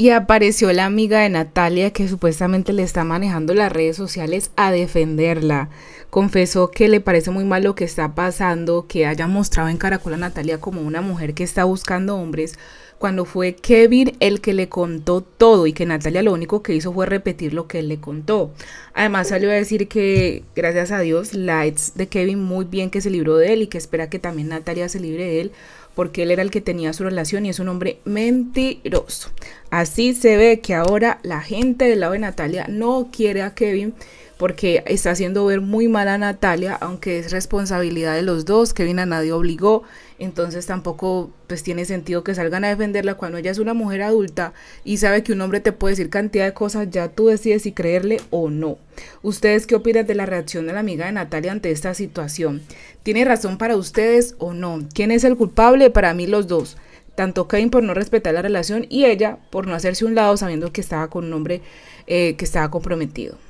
y apareció la amiga de Natalia que supuestamente le está manejando las redes sociales a defenderla. Confesó que le parece muy mal lo que está pasando, que haya mostrado en Caracol a Natalia como una mujer que está buscando hombres cuando fue Kevin el que le contó todo y que Natalia lo único que hizo fue repetir lo que él le contó. Además salió a decir que, gracias a Dios, la ex de Kevin muy bien que se libró de él y que espera que también Natalia se libre de él porque él era el que tenía su relación y es un hombre mentiroso. Así se ve que ahora la gente del lado de Natalia no quiere a Kevin porque está haciendo ver muy mal a Natalia, aunque es responsabilidad de los dos, Kevin a nadie obligó, entonces tampoco pues tiene sentido que salgan a defenderla cuando ella es una mujer adulta y sabe que un hombre te puede decir cantidad de cosas, ya tú decides si creerle o no. ¿Ustedes qué opinan de la reacción de la amiga de Natalia ante esta situación? ¿Tiene razón para ustedes o no? ¿Quién es el culpable? Para mí los dos tanto Cain por no respetar la relación y ella por no hacerse un lado sabiendo que estaba con un hombre eh, que estaba comprometido.